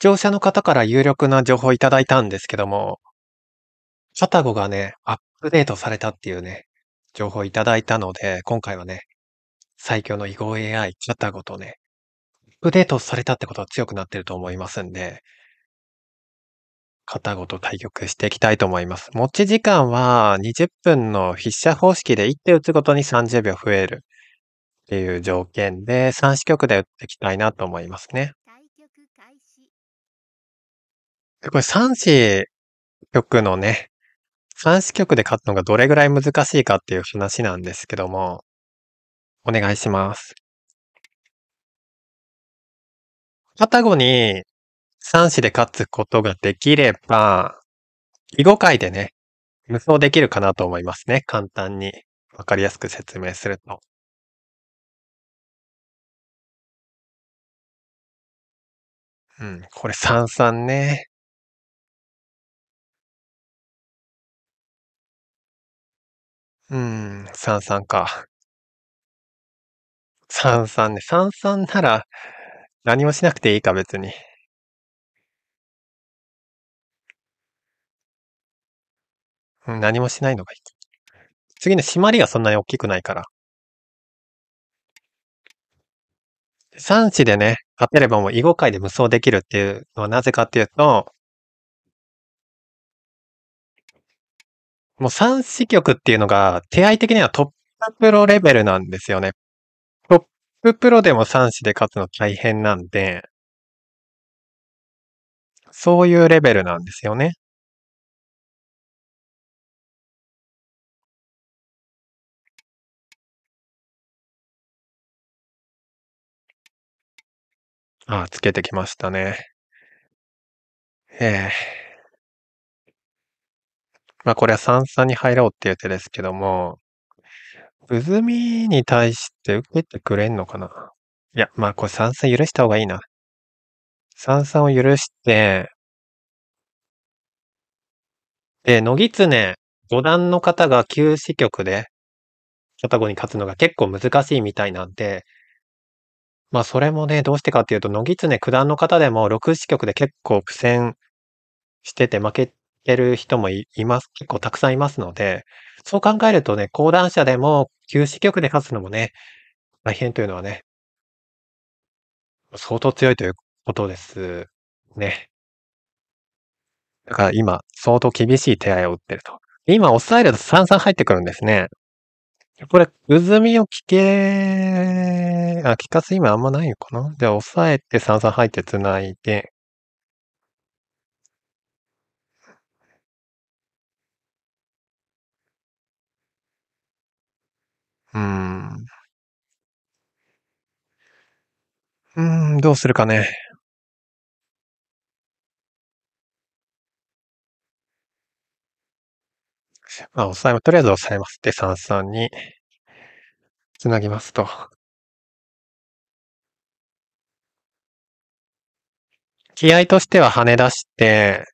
聴者の方から有力な情報をいただいたんですけども、パタゴがね、アップデートされたっていうね、情報をいただいたので、今回はね、最強の囲碁 AI、パタゴとね、アップデートされたってことは強くなってると思いますんで、タごと対局していきたいと思います。持ち時間は20分の筆者方式で1手打つごとに30秒増えるっていう条件で3四局で打っていきたいなと思いますね。これ3子曲のね、3子曲で勝つのがどれぐらい難しいかっていう話なんですけども、お願いします。片後に3子で勝つことができれば、囲碁界でね、無双できるかなと思いますね。簡単に。わかりやすく説明すると。うん、これ3三ね。うーん、三々か。三々ね、三々なら、何もしなくていいか、別に。うん、何もしないのがいい。次の締まりがそんなに大きくないから。三子でね、勝てればもう囲碁界で無双できるっていうのはなぜかっていうともう三子局っていうのが、手合的にはトッププロレベルなんですよね。トッププロでも三子で勝つの大変なんで、そういうレベルなんですよね。ああ、つけてきましたね。ええーまあ、これは三々に入ろうっていう手ですけども、うずみに対して受けてくれんのかないや、まあ、これ三々許した方がいいな。三々を許して、で、野木常五段の方が九死局で、片後に勝つのが結構難しいみたいなんで、まあそれもね、どうしてかっていうと、野木常九段の方でも六死局で結構苦戦してて負けてる人もいます、結構たくさんいますので、そう考えるとね、講談社でも、休止局で勝つのもね、大変というのはね、相当強いということですね。だから今、相当厳しい手合いを打ってると。今、抑えると散々入ってくるんですね。これ、うずみを聞け、あ、聞かす今あんまないのかなじゃあ、抑えて3、々入って繋いで、うーん。うーん、どうするかね。まあ、押さえとりあえず押さえます。で、て、三につなぎますと。気合としては跳ね出して、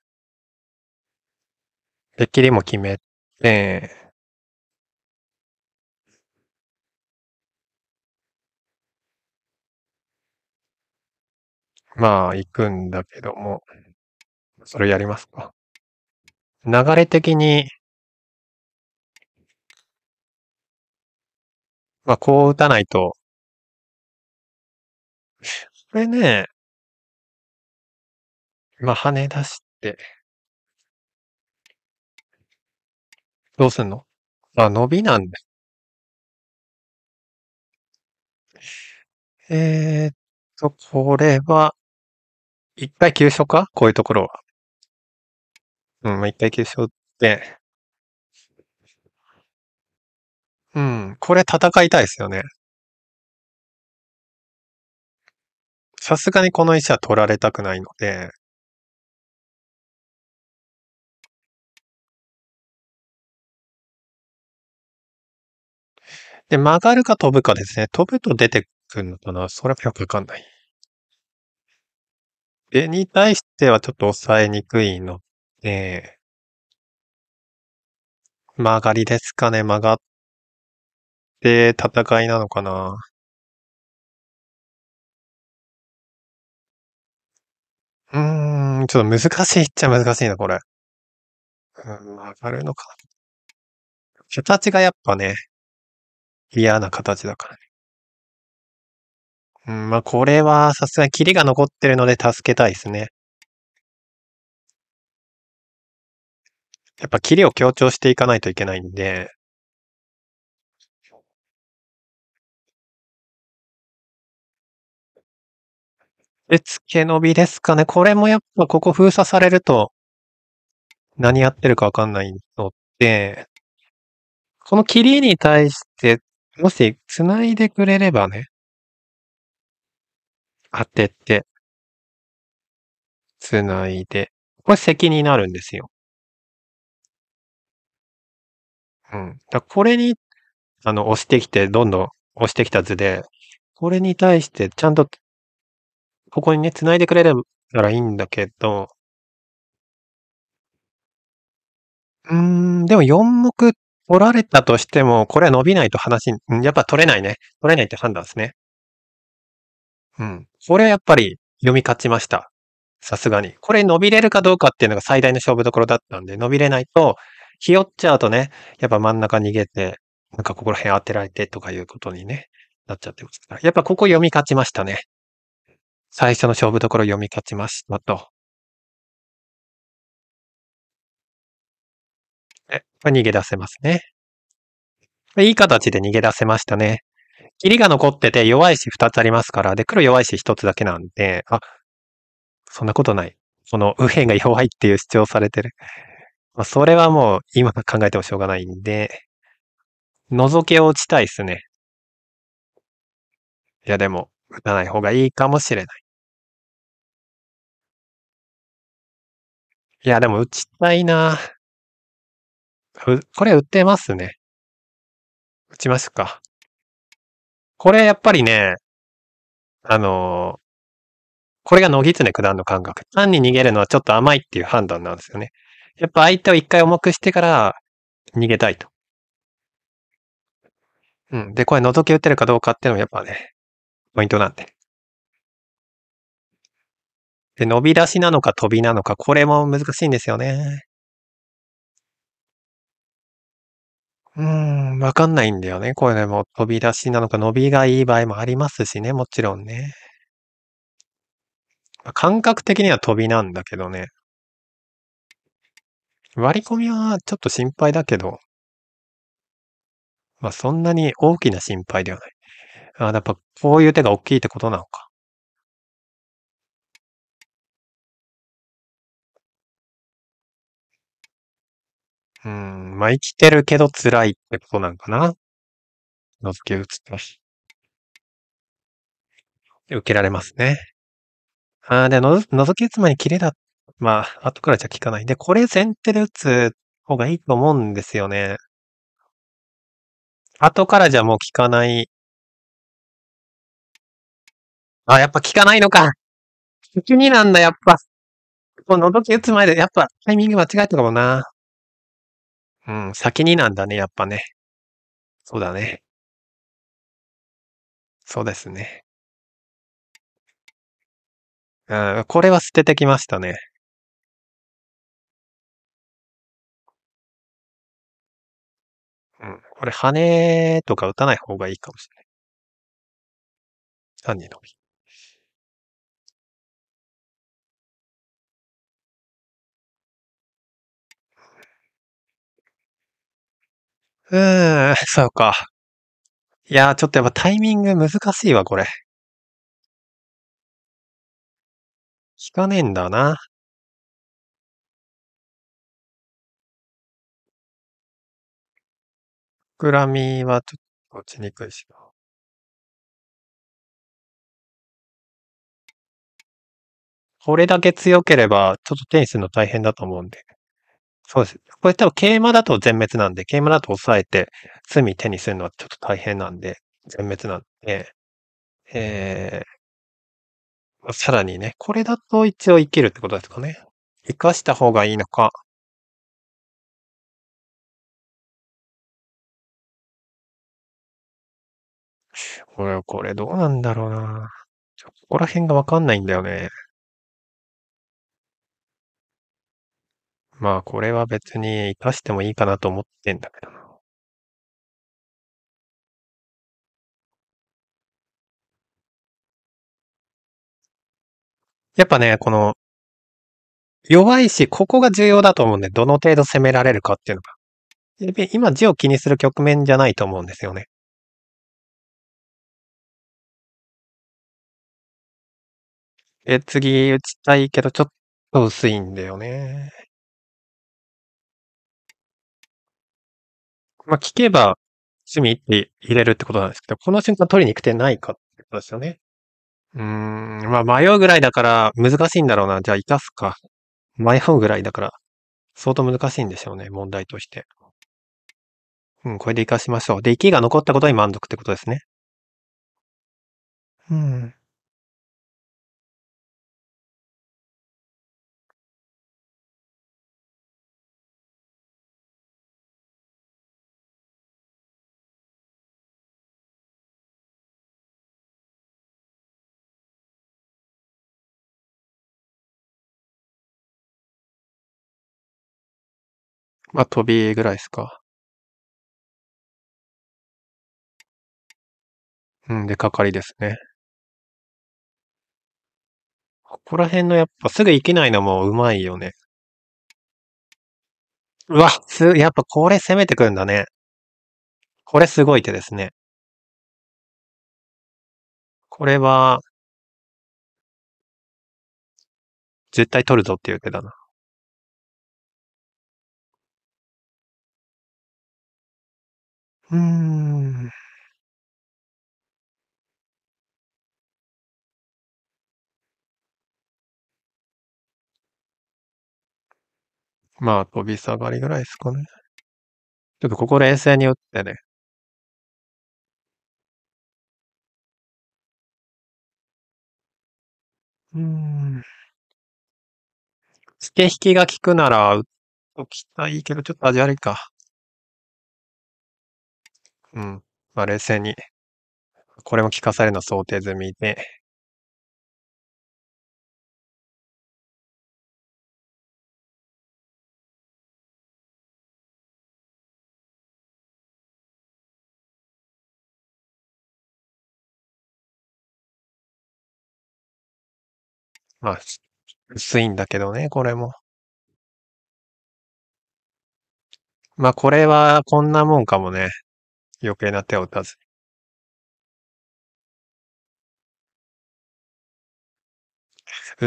で、きりも決めて、まあ、行くんだけども、それやりますか。流れ的に、まあ、こう打たないと、これね、まあ、跳ね出して、どうすんのまあ、伸びなんだ。えー、っと、これは、一回急所かこういうところは。うん、まあ、一回急所で。うん、これ戦いたいですよね。さすがにこの石は取られたくないので、で、曲がるか飛ぶかですね。飛ぶと出てくるのかなそれはよくわかんない。れに対してはちょっと抑えにくいので、曲がりですかね、曲がって戦いなのかな。うーん、ちょっと難しいっちゃ難しいな、これ。うん、曲がるのか形がやっぱね、嫌な形だからね。うん、まあ、これはさすがにキリが残ってるので助けたいですね。やっぱキリを強調していかないといけないんで、で、付け伸びですかね。これもやっぱここ封鎖されると何やってるかわかんないので、この霧に対して、もし繋いでくれればね、当てて繋いで、これセになるんですよ。うん。だ、これに、あの、押してきて、どんどん押してきた図で、これに対してちゃんとここにね、繋いでくれればらいいんだけどうん、でも4目取られたとしても、これは伸びないと話うん、やっぱ取れないね。取れないって判断すね。うん。これはやっぱり読み勝ちました。さすがに。これ伸びれるかどうかっていうのが最大の勝負どころだったんで、伸びれないと、ひよっちゃうとね、やっぱ真ん中逃げて、なんかここら辺当てられてとかいうことにね、なっちゃってますから。やっぱここ読み勝ちましたね。最初の勝負どころ読み勝ちましたと。え、逃げ出せますね。いい形で逃げ出せましたね。霧が残ってて弱い石2つありますから、で、黒弱い石1つだけなんで、あ、そんなことない。その右辺が弱いっていう主張されてる。まあ、それはもう今考えてもしょうがないんで、覗けを打ちたいっすね。いやでも、打たない方がいいかもしれない。いやでも打ちたいなこれ打ってますね。打ちますか。これやっぱりね、あのー、これが野狐九段の感覚。単に逃げるのはちょっと甘いっていう判断なんですよね。やっぱ相手を一回重くしてから逃げたいと。うん。で、これ覗き打てるかどうかっていうのもやっぱね、ポイントなんで。で、伸び出しなのか飛びなのか、これも難しいんですよね。うーん、わかんないんだよね。これでも飛び出しなのか、伸びがいい場合もありますしね、もちろんね。ま、感覚的には飛びなんだけどね。割り込みはちょっと心配だけど。ま、そんなに大きな心配ではない。ああ、やっぱこういう手が大きいってことなのか。うん、まあ生きてるけど辛いってことなんかな。のぞき打つと。受けられますね。ああ、で、の、覗き打つ前にキレだ。まあ、後からじゃ効かない。で、これ先手で打つ方がいいと思うんですよね。後からじゃもう効かない。あ、やっぱ効かないのか。通になんだ、やっぱ。この覗き打つ前で、やっぱタイミング間違えたかもな。うん、先になんだね、やっぱね。そうだね。そうですね。うん、これは捨ててきましたね。うん、これ、羽とか打たない方がいいかもしれない。何人のみ。うーん、そうか。いやー、ちょっとやっぱタイミング難しいわ、これ。聞かねえんだな。膨らみはちょっと落ちにくいしな。これだけ強ければ、ちょっと手にするの大変だと思うんで。そうです。これ多分桂馬だと全滅なんで、桂馬だと抑えて、隅手にするのはちょっと大変なんで、全滅なんで、えー、さらにね、これだと一応生きるってことですかね。生かした方がいいのか。これ、これどうなんだろうな。ここら辺がわかんないんだよね。まあ、これは別に生かしてもいいかなと思ってんだけどな。やっぱね、この、弱いし、ここが重要だと思うんで、どの程度攻められるかっていうのが。今、字を気にする局面じゃないと思うんですよね。え、次打ちたいけど、ちょっと薄いんだよね。まあ、聞けば趣味って入れるってことなんですけど、この瞬間取りにくてないかってことですよね。うーん、まあ迷うぐらいだから難しいんだろうな。じゃあ生かすか。迷うぐらいだから、相当難しいんですよね、問題として。うん、これで生かしましょう。で、息が残ったことに満足ってことですね。うん。まあ、飛びぐらいですか。うん、で、かかりですね。ここら辺のやっぱすぐ行きないのもうまいよね。うわ、す、やっぱこれ攻めてくんだね。これすごい手ですね。これは、絶対取るぞっていう手だな。うん。まあ、飛び下がりぐらいすかね。ちょっとここ冷静に打ってね。うーん。付け引きが効くなら打っときたいけど、ちょっと味悪いか。うん。まあ、冷静に、これも聞かされるの想定済みで、まあ、薄いんだけどね、これも。まあ、これはこんなもんかもね。余計な手を打たずに。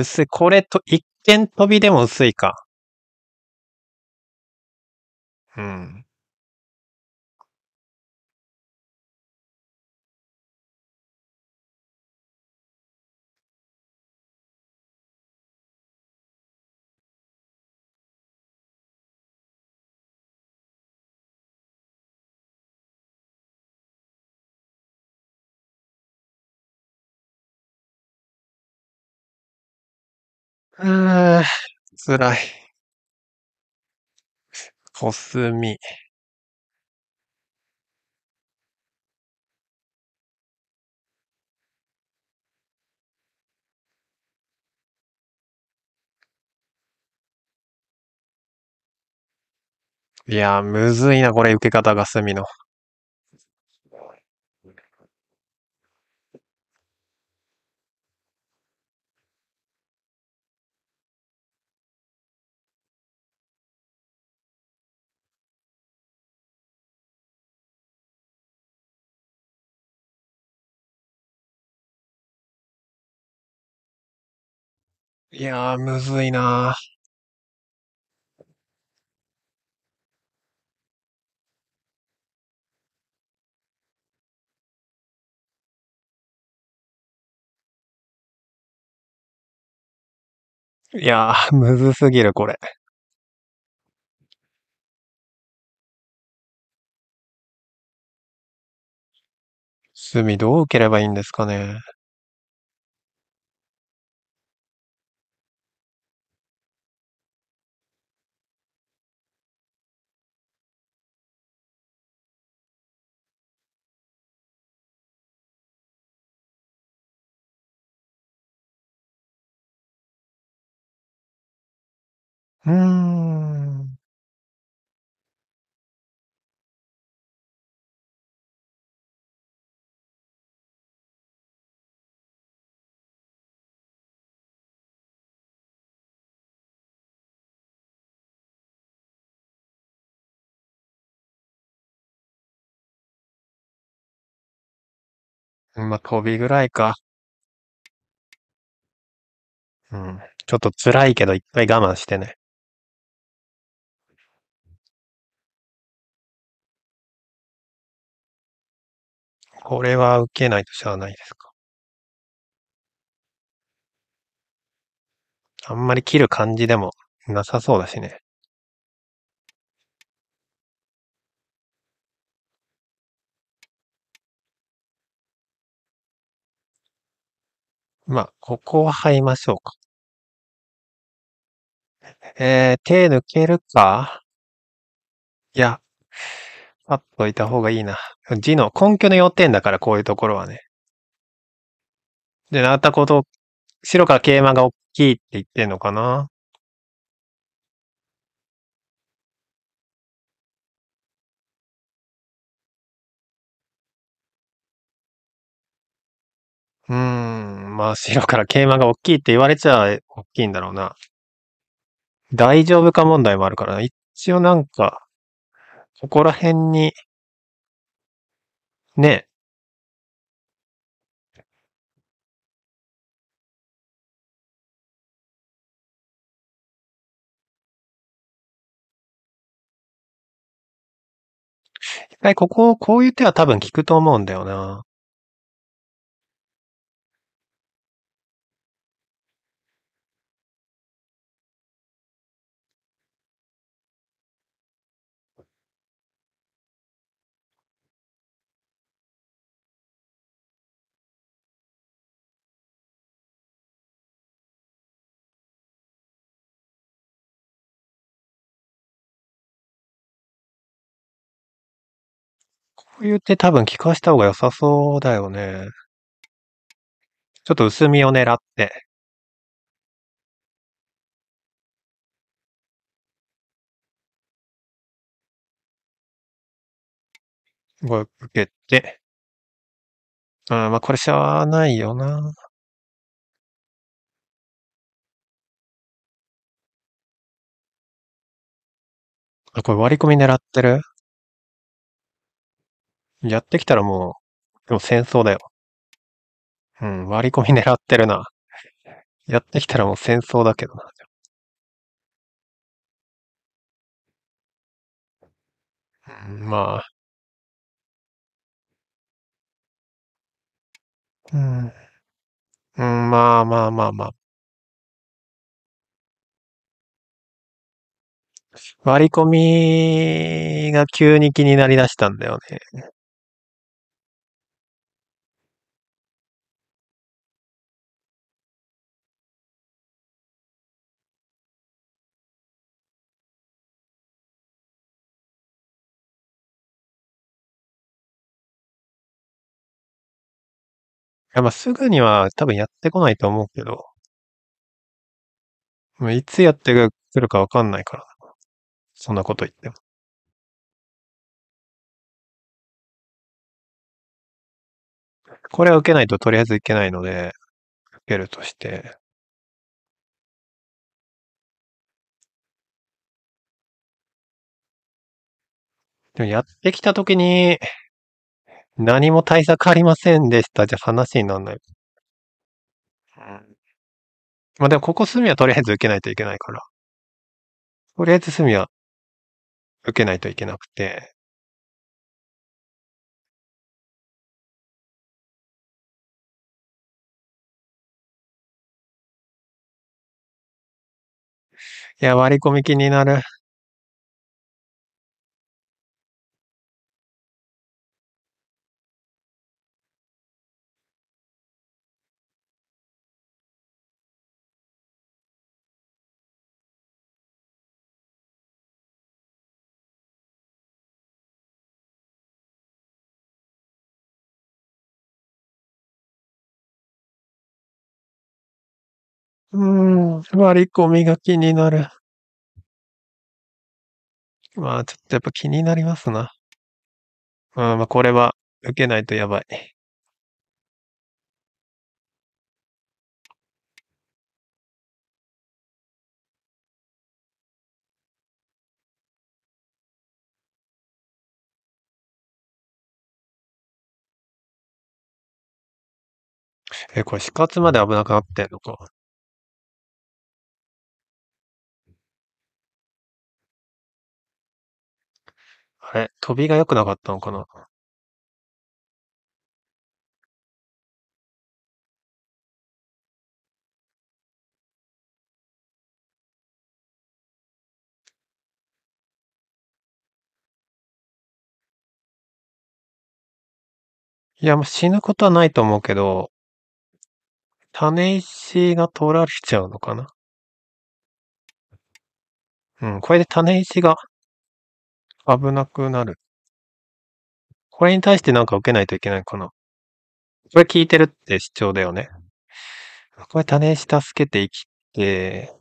薄い。これと、一見飛びでも薄いか。うん。ー、辛い。コスミ。いやー、むずいな、これ、受け方が隅の。いやー、むずいなー。いやー、むずすぎる、これ。罪どう受ければいいんですかね。うん。ま、飛びぐらいか。うん、ちょっと辛いけど、一回我慢してね。これは受けないとしゃあないですか。あんまり切る感じでもなさそうだしね。まあ、ここは入りましょうか。えー、手抜けるかいや、あっといた方がいいな。字の根拠の要点だから、こういうところはね。で、なったこと、白から桂馬が大きいって言ってんのかなうーん、まあ白から桂馬が大きいって言われちゃ大きいんだろうな。大丈夫か問題もあるからな。一応なんか、そこら辺に、ね、はい、ここ、こういう手は多分効くと思うんだよな。油って多分効かした方が良さそうだよね。ちょっと薄みを狙って。これ、受けて。あまあこれしゃあないよな。あ、これ割り込み狙ってるやってきたらもう、でも戦争だよ。うん、割り込み狙ってるな。やってきたらもう戦争だけどな。うん、まあ。うん。うん、まあまあまあまあ。割り込みが急に気になりだしたんだよね。や、ま、すぐには多分やってこないと思うけど。ま、いつやってくるかわかんないからそんなこと言っても。これは受けないととりあえずいけないので、受けるとして。でもやってきた時に何も対策ありませんでしたじゃ話にならない。はい。まあ、でもここ隅はとりあえず受けないといけないから。とりあえず隅は受けないといけなくて。いや、割り込み気になる。座り込みが気になる。まあ、ちょっとやっぱ気になりますな。うん、まあ、これは受けないとやばい。え、これ死活まで危なくなってんのか。あれ、飛びが良くなかったのかないや、死ぬことはないと思うけど、種石が取られちゃうのかなうん、これで種石が危なくなる。これに対してなんか受けないといけないかな。これ聞いてるって主張だよね。これ種石助けて生きて、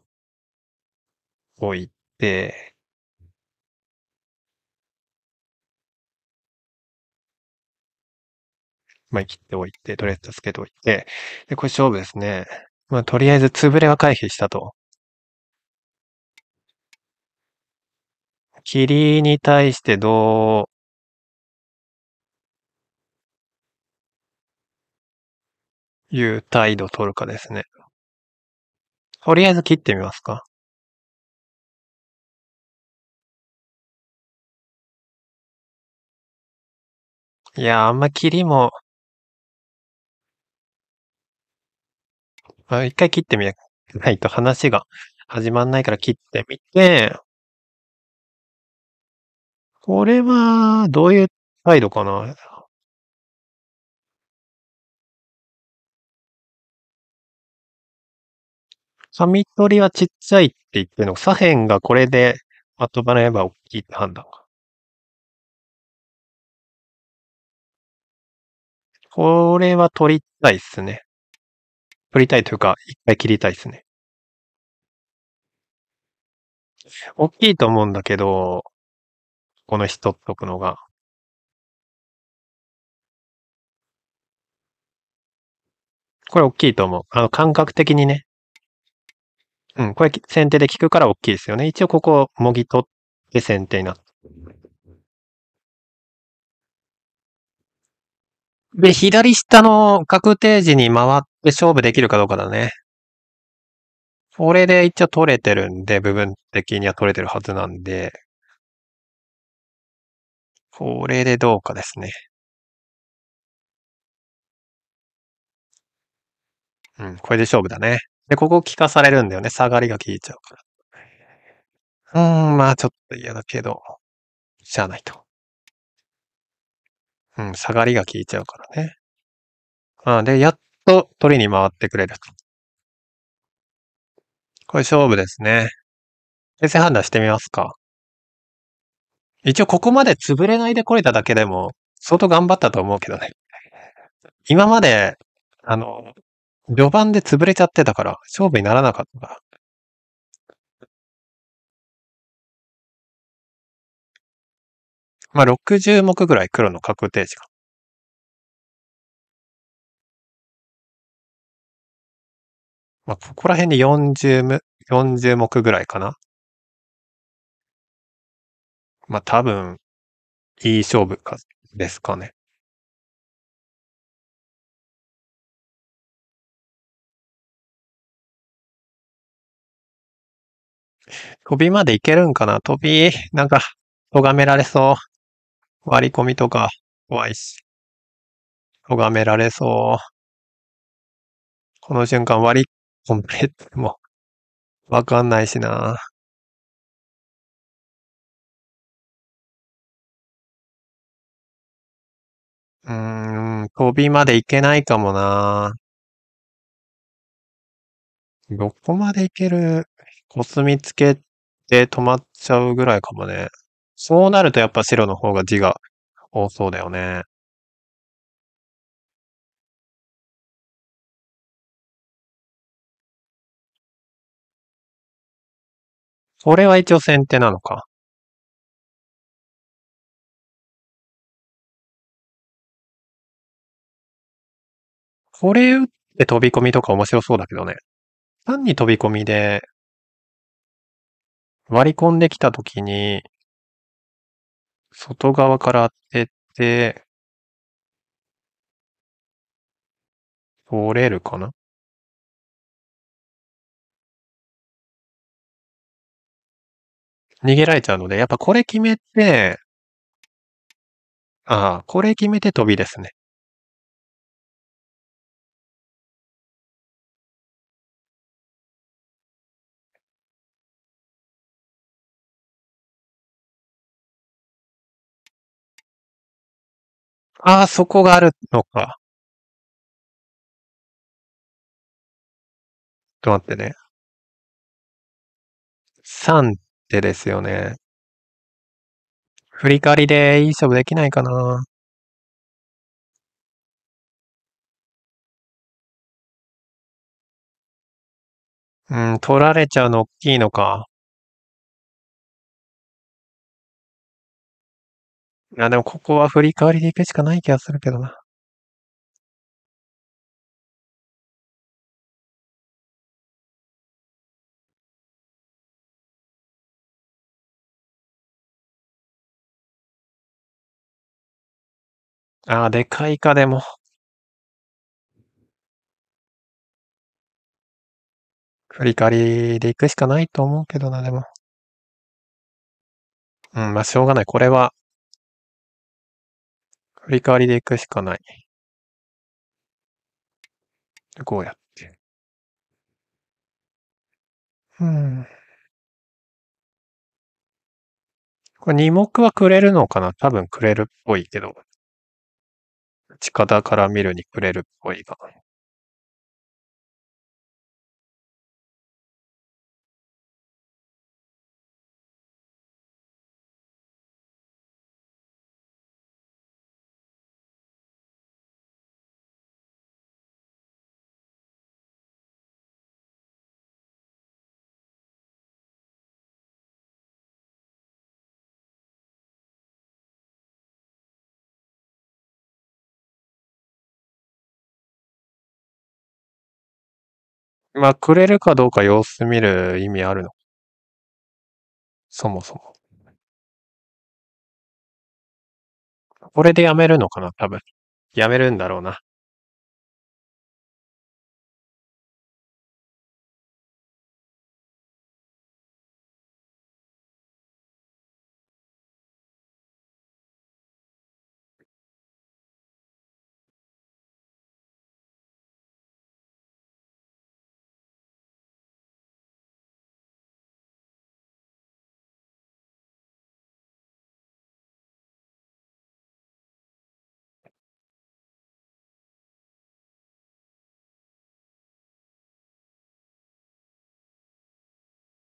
おいて、まあ、生きておいて、とりあえず助けておいて、で、これ勝負ですね。まあ、とりあえず、潰れは回避したと。霧に対してどういう態度を取るかですね。とりあえず切ってみますか。いや、あんま霧も、あ一回切ってみないと話が始まんないから切ってみて、これは、どういう態度かなサミトリはちっちゃいって言ってるの。左辺がこれでまとまれば大きいって判断か。これは取りたいっすね。取りたいというか、一回切りたいっすね。大きいと思うんだけど、この人っとくのが。これ大きいと思う。あの、感覚的にね。うん、これ先手で効くから大きいですよね。一応ここをもぎ取って先手になった。で、左下の確定時に回って勝負できるかどうかだね。これで一応取れてるんで、部分的には取れてるはずなんで、これでどうかですね。うん、これで勝負だね。で、ここ効かされるんだよね。下がりが効いちゃうから。うん、まあちょっと嫌だけど、しゃあないと。うん、下がりが効いちゃうからね。あで、やっと取りに回ってくれると。これ勝負ですね。冷静判断してみますか。一応ここまで潰れないでこれただけでも、相当頑張ったと思うけどね。今まで、あの、序盤で潰れちゃってたから、勝負にならなかったまあ、60目ぐらい黒の確定値が。まあ、ここら辺で40目、40目ぐらいかな。まあ多分、いい勝負か、ですかね。飛びまでいけるんかな飛び、なんか、咎められそう。割り込みとか、怖いし。咎められそう。この瞬間割り込まれても、わかんないしな。うーん、飛びまで行けないかもな。どこまで行けるコスミつけて止まっちゃうぐらいかもね。そうなるとやっぱ白の方が地が多そうだよね。これは一応先手なのか。これ打って飛び込みとか面白そうだけどね。単に飛び込みで割り込んできたときに、外側から当てて、通れるかな逃げられちゃうので、やっぱこれ決めて、ああ、これ決めて飛びですね。ああ、そこがあるのか。ちょっと待ってね。3ってですよね。振り返りでいい勝負できないかな。うん、取られちゃうの大きいのか。あ、でもここは振り返りで行くしかない気がするけどな。ああ、でかいか、でも。振り返りで行くしかないと思うけどな、でも。うん、まあ、しょうがない。これは振り返りで行くしかない。こうやって。うん。これ二目はくれるのかな多分くれるっぽいけど。近田から見るにくれるっぽいが。まあ、くれるかどうか様子見る意味あるのそもそも。これでやめるのかな多分。やめるんだろうな。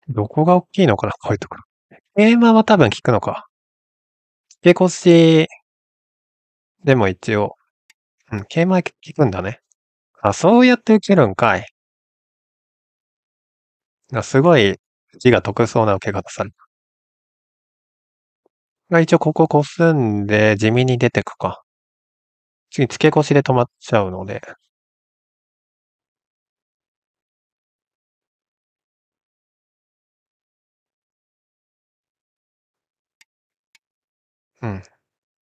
どこが大きいのかなこういうところ。ゲーマは多分聞くのか。付け越しでも一応、うん、ケーマー聞くんだね。あ、そうやって受けるんかい。あすごい字が得そうな受け方されが一応ここ擦すんで地味に出てくか。次付け越しで止まっちゃうので。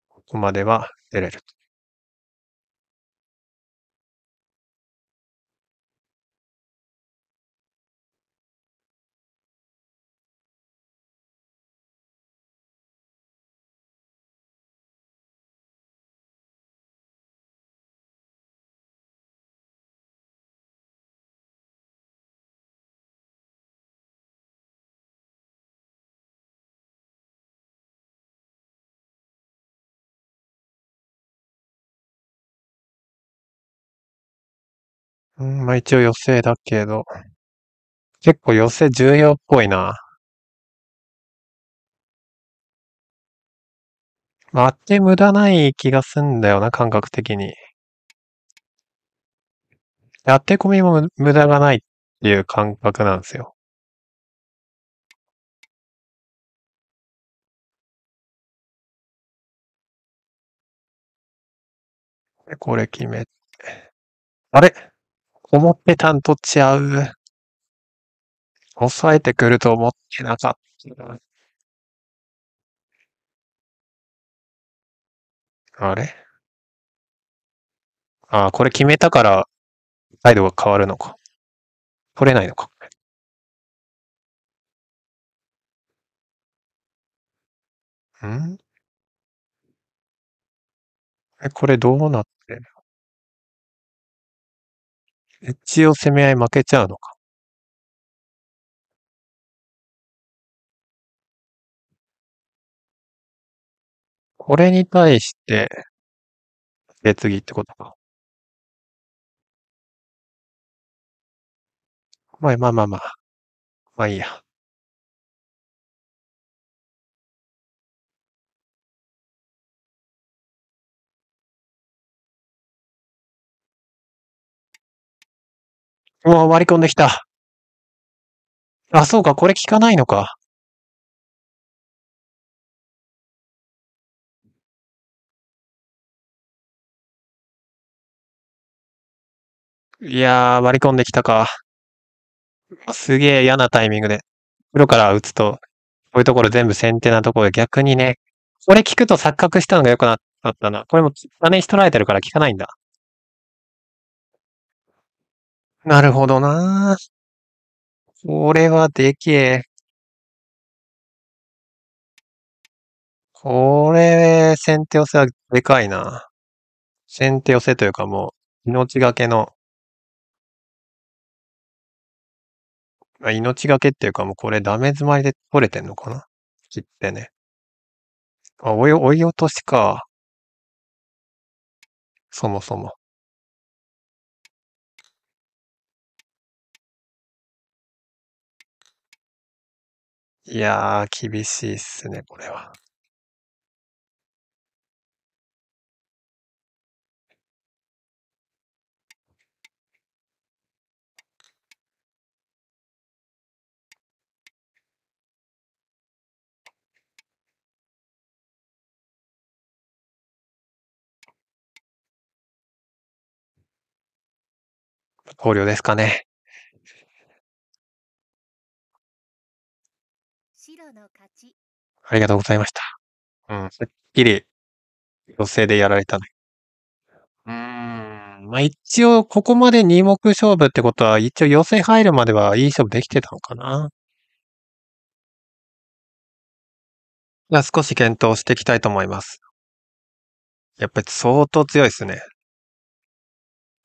ここまでは出れると。うん、まあ一応余生だけど。結構余生重要っぽいな。まあ、あって無駄ない気がすんだよな、感覚的に。当て込みも無駄がないっていう感覚なんですよ。これ決めて。あれ思ってたんと違う。抑えてくると思ってなかった。あれああ、これ決めたから、態度が変わるのか。取れないのか。んえ、これどうなっエッジを攻め合い負けちゃうのか。これに対して、で、次ってことか。まあまあまあまあ。まあいいや。う割り込んできた。あ、そうか、これ効かないのか。いやー、割り込んできたか。すげえ嫌なタイミングで。黒から打つと、こういうところ全部先手なところで逆にね、これ聞くと錯覚したのが良くなったな。これも、似に取られてるから聞かないんだ。なるほどな。これはでけえ。これ、先手寄せはでかいな。先手寄せというかもう、命がけの、まあ、命がけっていうかもうこれダメ詰まりで取れてんのかな切ってね。あ、追い、追い落としか。そもそも。いやー、厳しいっすね、これは。豊漁ですかね。ありがとうございました。うん、すっきり、女性でやられたね。うーん、まあ一応、ここまで二目勝負ってことは、一応寄せ入るまではいい勝負できてたのかな。じゃあ少し検討していきたいと思います。やっぱり相当強いですね。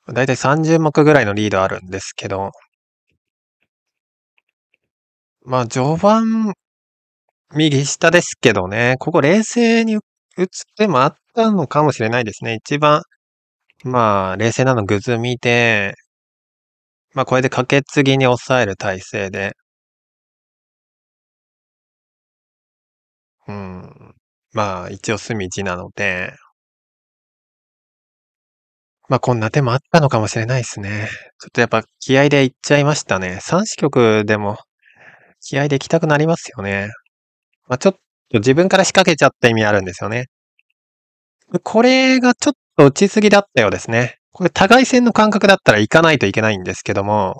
だいたい30目ぐらいのリードあるんですけど、まあ序盤、右下ですけどね、ここ冷静に打つ手もあったのかもしれないですね。一番、まあ、冷静なのグズ見て、まあ、これでカケツギに抑える体勢で。うん。まあ、一応隅地なので、まあこんな手もあったのかもしれないですね。ちょっとやっぱ気合でいっちゃいましたね。3四局でも気合で行きたくなりますよね。まあ、ちょっと自分から仕掛けちゃった意味あるんですよね。これがちょっと打ちすぎだったようですね。これ互い戦の感覚だったら行かないといけないんですけども、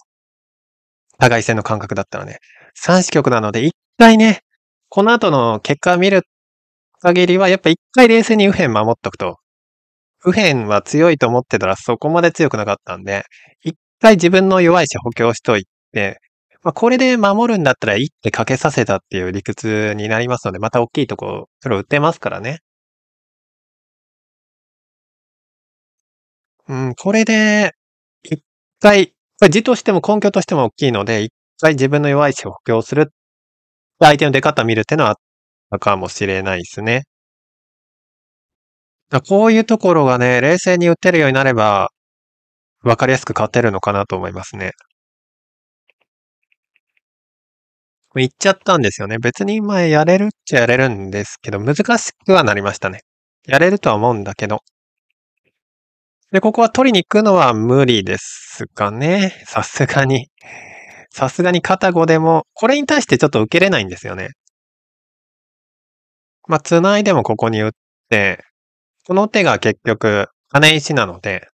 互い戦の感覚だったらね。三四局なので一回ね、この後の結果を見る限りは、やっぱ一回冷静に右辺守っとくと。右辺は強いと思ってたらそこまで強くなかったんで、一回自分の弱い石補強しといて、まあ、これで守るんだったら1手かけさせたっていう理屈になりますので、また大きいとこ、それを打ってますからね。うん、これで、一回、これ字としても根拠としても大きいので、一回自分の弱い石を補強する。相手の出方見るってのはあったかもしれないですね。だこういうところがね、冷静に打てるようになれば、わかりやすく勝てるのかなと思いますね。行っちゃったんですよね。別に今やれるっちゃやれるんですけど、難しくはなりましたね。やれるとは思うんだけど。で、ここは取りに行くのは無理ですかね。さすがに。さすがに片語でも、これに対してちょっと受けれないんですよね。まあ、繋いでもここに打って、この手が結局、金石なので、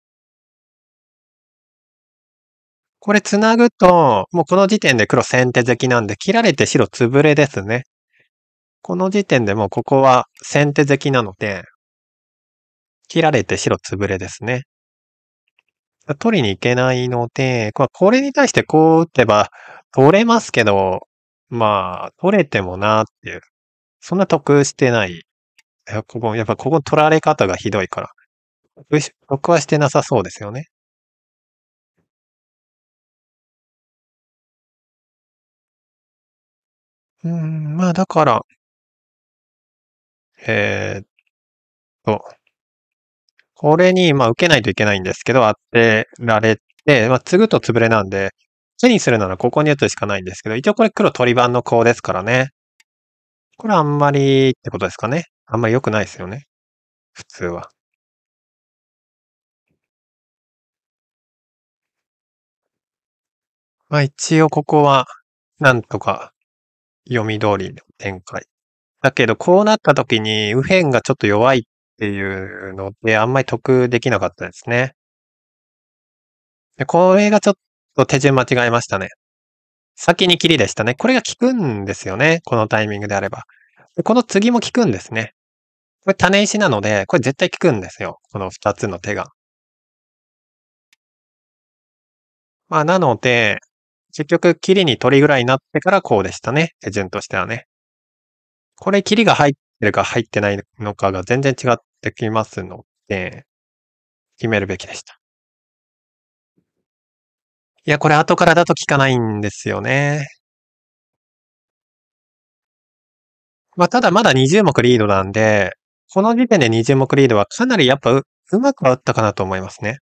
これ繋ぐと、もうこの時点で黒先手きなんで、切られて白潰れですね。この時点でもうここは先手きなので、切られて白潰れですね。取りに行けないので、これに対してこう打てば取れますけど、まあ、取れてもなっていう。そんな得してない。ここ、やっぱここ取られ方がひどいから。得はしてなさそうですよね。うん、まあ、だからえっと、これに、まあ、受けないといけないんですけど、当てられて、まあ、継ぐと潰れなんで、手にするならここに打つしかないんですけど、一応これ黒取り番のコウですからね。これあんまりってことですかね。あんまり良くないですよね。普通は。まあ一応ここは、なんとか読み通りの展開。だけど、こうなった時に右辺がちょっと弱いっていうので、あんまり得できなかったですね。でこれがちょっと手順間違えましたね。先に切りでしたね。これが効くんですよね。このタイミングであれば。でこの次も効くんですね。これ種石なので、これ絶対効くんですよ。この二つの手が。まあ、なので、結局、キリに取りぐらいになってからこうでしたね。手順としてはね。これ、キリが入ってるか入ってないのかが全然違ってきますので、決めるべきでした。いや、これ後からだと効かないんですよね。まあ、ただまだ20目リードなんで、この時点で20目リードはかなりやっぱううまくは打ったかなと思いますね。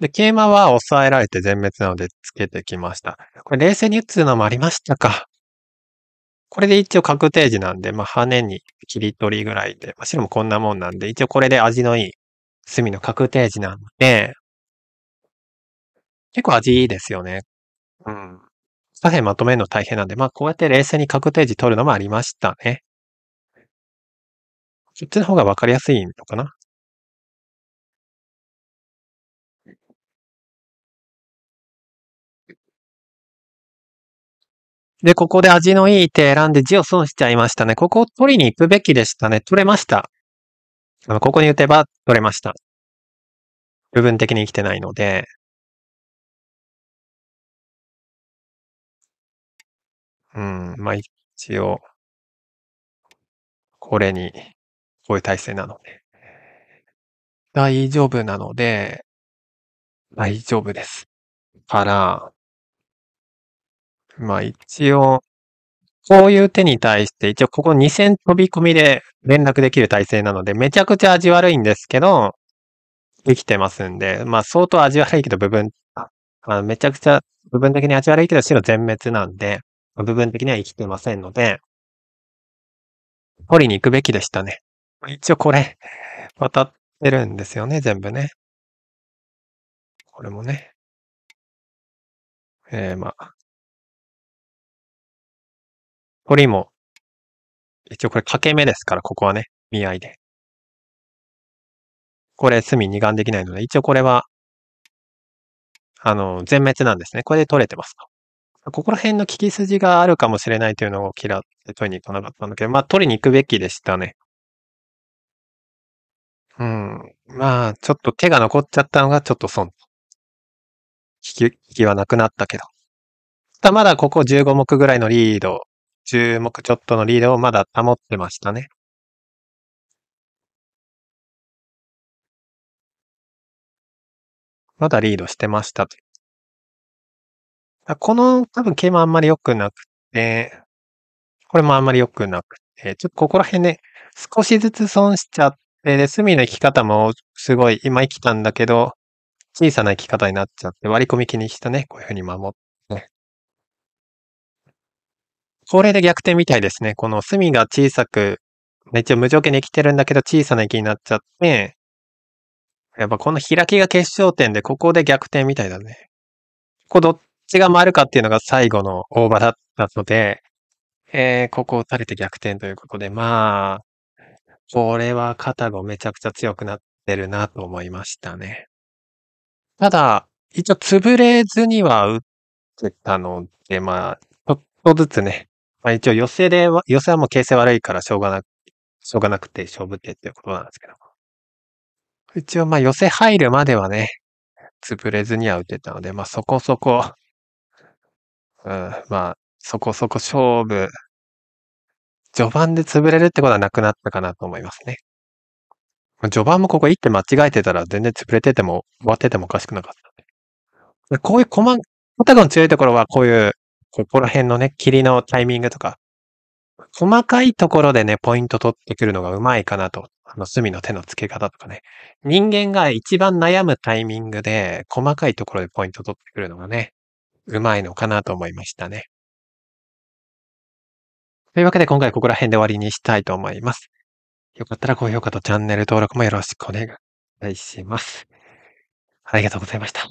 で、桂馬は抑えられて全滅なのでつけてきました。これ冷静に打つのもありましたか。これで一応確定時なんで、まあ、羽に切り取りぐらいで、まあ、白もこんなもんなんで、一応これで味のいい隅の確定時なんで、結構味いいですよね。うん。左辺まとめるの大変なんで、まあ、こうやって冷静に確定時取るのもありましたね。そっちの方がわかりやすいのかなで、ここで味のいい手選んで字を損しちゃいましたね。ここを取りに行くべきでしたね。取れました。あの、ここに打てば取れました。部分的に生きてないので。うん、まあ一応、これに、こういう体制なので。大丈夫なので、大丈夫です。から、まあ一応、こういう手に対して、一応ここ2線飛び込みで連絡できる体制なので、めちゃくちゃ味悪いんですけど、生きてますんで、まあ相当味悪いけど部分、あめちゃくちゃ部分的に味悪いけど白全滅なんで、部分的には生きてませんので、取りに行くべきでしたね。一応これ、渡ってるんですよね、全部ね。これもね。えー、まあ、これも、一応これ掛け目ですから、ここはね、見合いで。これ隅二眼できないので、一応これは、あの、全滅なんですね。これで取れてますと。ここら辺の利き筋があるかもしれないというのを嫌って取りに行かなかったんだけど、まあ取りに行くべきでしたね。うん。まあ、ちょっと手が残っちゃったのがちょっと損。利き、利きはなくなったけど。ただまだここ15目ぐらいのリード注目ちょっとのリードをまだ保ってましたね。まだリードしてましたこの多分桂馬あんまり良くなくて、これもあんまり良くなくて、ちょっとここら辺ね、少しずつ損しちゃって、で、隅の生き方もすごい今生きたんだけど、小さな生き方になっちゃって割り込み気にしたね、こういうふうに守っこれで逆転みたいですね。この隅が小さく、一応無条件に生きてるんだけど小さなきになっちゃって、やっぱこの開きが決勝点で、ここで逆転みたいだね。ここどっちが回るかっていうのが最後の大場だったので、えー、ここを垂れて逆転ということで、まあ、これは肩がめちゃくちゃ強くなってるなと思いましたね。ただ、一応潰れずには打ってたので、まあ、ちょっとずつね、まあ一応寄せでは、寄せはもう形勢悪いからしょうがなしょうがなくて勝負手っていうことなんですけど。一応まあ寄せ入るまではね、潰れずには打てたので、まあそこそこ、うん、まあそこそこ勝負、序盤で潰れるってことはなくなったかなと思いますね。序盤もここ一手間違えてたら全然潰れてても、終わっててもおかしくなかった。で。こういう細、お互いの強いところはこういうここら辺のね、霧のタイミングとか、細かいところでね、ポイント取ってくるのがうまいかなと。あの、隅の手の付け方とかね。人間が一番悩むタイミングで、細かいところでポイント取ってくるのがね、うまいのかなと思いましたね。というわけで今回ここら辺で終わりにしたいと思います。よかったら高評価とチャンネル登録もよろしくお願いします。ありがとうございました。